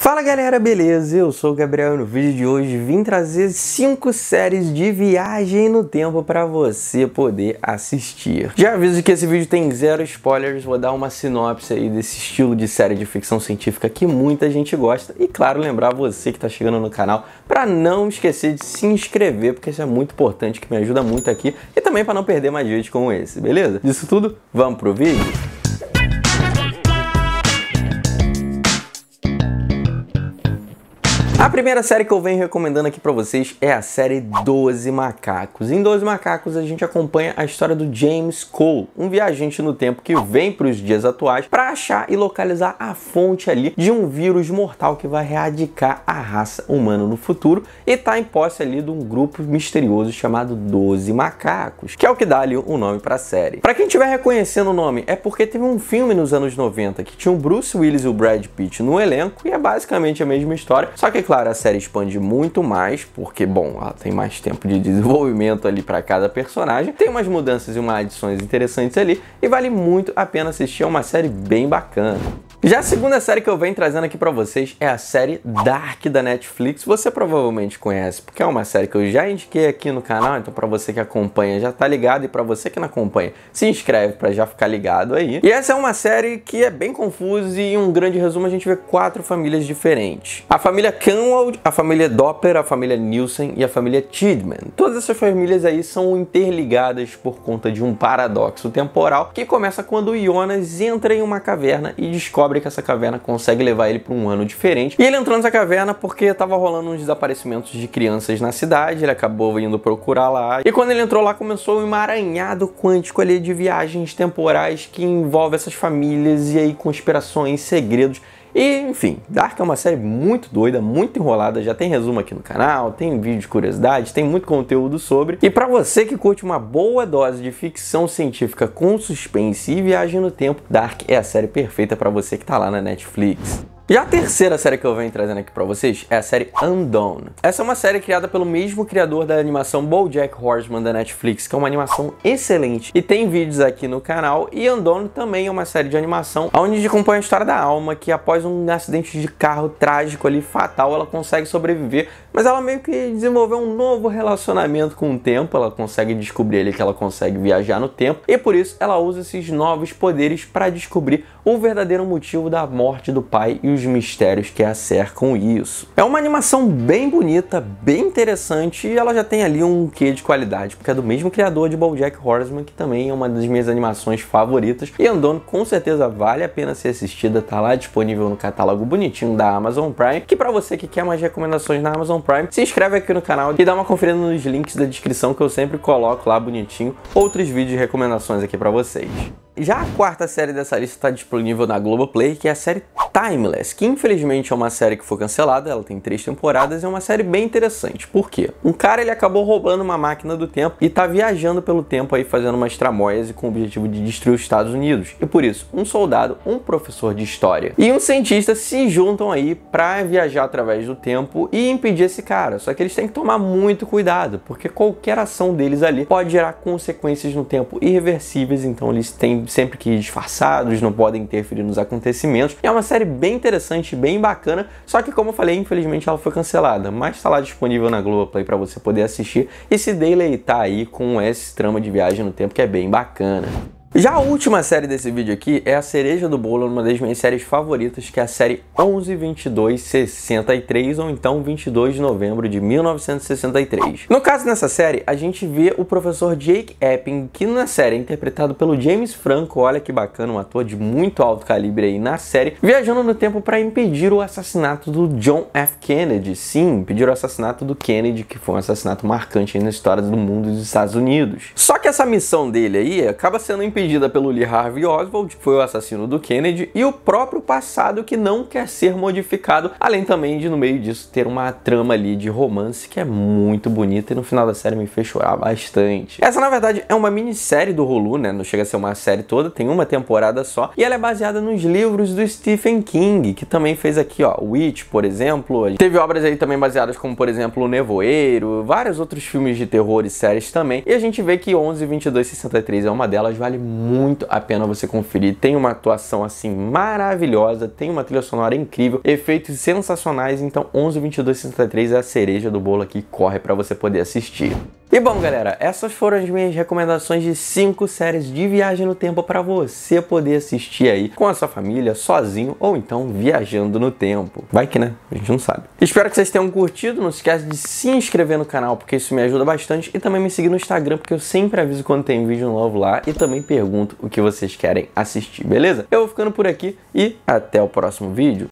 Fala galera, beleza? Eu sou o Gabriel e no vídeo de hoje vim trazer 5 séries de viagem no tempo para você poder assistir. Já aviso que esse vídeo tem zero spoilers, vou dar uma sinopse aí desse estilo de série de ficção científica que muita gente gosta e claro, lembrar você que está chegando no canal para não esquecer de se inscrever, porque isso é muito importante, que me ajuda muito aqui e também para não perder mais vídeos como esse, beleza? Disso tudo, vamos pro vídeo? A primeira série que eu venho recomendando aqui para vocês é a série 12 Macacos. Em 12 Macacos a gente acompanha a história do James Cole, um viajante no tempo que vem para os dias atuais para achar e localizar a fonte ali de um vírus mortal que vai erradicar a raça humana no futuro e tá em posse ali de um grupo misterioso chamado 12 Macacos, que é o que dá ali o nome para a série. Para quem estiver reconhecendo o nome, é porque teve um filme nos anos 90 que tinha o Bruce Willis e o Brad Pitt no elenco e é basicamente a mesma história, só que claro Claro, a série expande muito mais, porque, bom, ela tem mais tempo de desenvolvimento ali para cada personagem. Tem umas mudanças e umas adições interessantes ali e vale muito a pena assistir, é uma série bem bacana. Já a segunda série que eu venho trazendo aqui para vocês é a série Dark da Netflix. Você provavelmente conhece, porque é uma série que eu já indiquei aqui no canal, então para você que acompanha já tá ligado e para você que não acompanha, se inscreve para já ficar ligado aí. E essa é uma série que é bem confusa e em um grande resumo a gente vê quatro famílias diferentes. A família Canwald, a família Dopper, a família Nielsen e a família Tidman. Todas essas famílias aí são interligadas por conta de um paradoxo temporal que começa quando Jonas entra em uma caverna e descobre descobre que essa caverna consegue levar ele para um ano diferente. E ele entrou nessa caverna porque estava rolando uns desaparecimentos de crianças na cidade, ele acabou indo procurar lá. E quando ele entrou lá, começou um emaranhado quântico ali de viagens temporais que envolve essas famílias e aí conspirações, segredos. E, enfim, Dark é uma série muito doida, muito enrolada, já tem resumo aqui no canal, tem vídeo de curiosidade, tem muito conteúdo sobre. E para você que curte uma boa dose de ficção científica com suspense e viagem no tempo, Dark é a série perfeita para você que tá lá na Netflix. E a terceira série que eu venho trazendo aqui pra vocês é a série Undone. Essa é uma série criada pelo mesmo criador da animação BoJack Horseman da Netflix, que é uma animação excelente. E tem vídeos aqui no canal. E Undone também é uma série de animação onde acompanha a história da alma que após um acidente de carro trágico ali, fatal, ela consegue sobreviver. Mas ela meio que desenvolveu um novo relacionamento com o tempo. Ela consegue descobrir ali que ela consegue viajar no tempo. E por isso ela usa esses novos poderes para descobrir o verdadeiro motivo da morte do pai e os os mistérios que a cercam isso. É uma animação bem bonita, bem interessante e ela já tem ali um quê de qualidade, porque é do mesmo criador de BoJack Horseman, que também é uma das minhas animações favoritas e andando com certeza vale a pena ser assistida, tá lá disponível no catálogo bonitinho da Amazon Prime, que para você que quer mais recomendações na Amazon Prime, se inscreve aqui no canal e dá uma conferida nos links da descrição que eu sempre coloco lá bonitinho outros vídeos de recomendações aqui para vocês. Já a quarta série dessa lista está disponível na Globoplay, que é a série Timeless, que infelizmente é uma série que foi cancelada, ela tem três temporadas, é uma série bem interessante. Por quê? Um cara ele acabou roubando uma máquina do tempo e tá viajando pelo tempo aí fazendo umas tramóias e com o objetivo de destruir os Estados Unidos. E por isso, um soldado, um professor de história e um cientista se juntam aí para viajar através do tempo e impedir esse cara. Só que eles têm que tomar muito cuidado, porque qualquer ação deles ali pode gerar consequências no tempo irreversíveis, então eles têm sempre que ir disfarçados, não podem interferir nos acontecimentos. E é uma série bem interessante, bem bacana. Só que, como eu falei, infelizmente ela foi cancelada. Mas está lá disponível na Globoplay para você poder assistir e se deleitar aí com esse trama de viagem no tempo que é bem bacana. Já a última série desse vídeo aqui é a cereja do bolo, numa das minhas séries favoritas, que é a série 11, 22, 63 ou então 22 de novembro de 1963. No caso nessa série, a gente vê o professor Jake Epping, que na série é interpretado pelo James Franco, olha que bacana, um ator de muito alto calibre aí na série, viajando no tempo para impedir o assassinato do John F. Kennedy. Sim, impedir o assassinato do Kennedy, que foi um assassinato marcante na história do mundo dos Estados Unidos. Só que essa missão dele aí acaba sendo impedida dirigida pelo Lee Harvey Oswald, que foi o assassino do Kennedy, e o próprio passado que não quer ser modificado, além também de, no meio disso, ter uma trama ali de romance que é muito bonita e no final da série me fez chorar bastante. Essa, na verdade, é uma minissérie do Hulu, né? Não chega a ser uma série toda, tem uma temporada só, e ela é baseada nos livros do Stephen King, que também fez aqui, ó, Witch, por exemplo. Teve obras aí também baseadas como, por exemplo, O Nevoeiro, vários outros filmes de terror e séries também. E a gente vê que 11, 22, 63 é uma delas, vale muito a pena você conferir. Tem uma atuação assim maravilhosa, tem uma trilha sonora incrível, efeitos sensacionais. Então, 11, 22, 63 é a cereja do bolo aqui. Corre para você poder assistir. E bom, galera, essas foram as minhas recomendações de 5 séries de viagem no tempo para você poder assistir aí com a sua família, sozinho ou então viajando no tempo. Vai que né? A gente não sabe. Espero que vocês tenham curtido. Não se esqueça de se inscrever no canal, porque isso me ajuda bastante. E também me seguir no Instagram, porque eu sempre aviso quando tem vídeo novo lá e também pergunto o que vocês querem assistir, beleza? Eu vou ficando por aqui e até o próximo vídeo.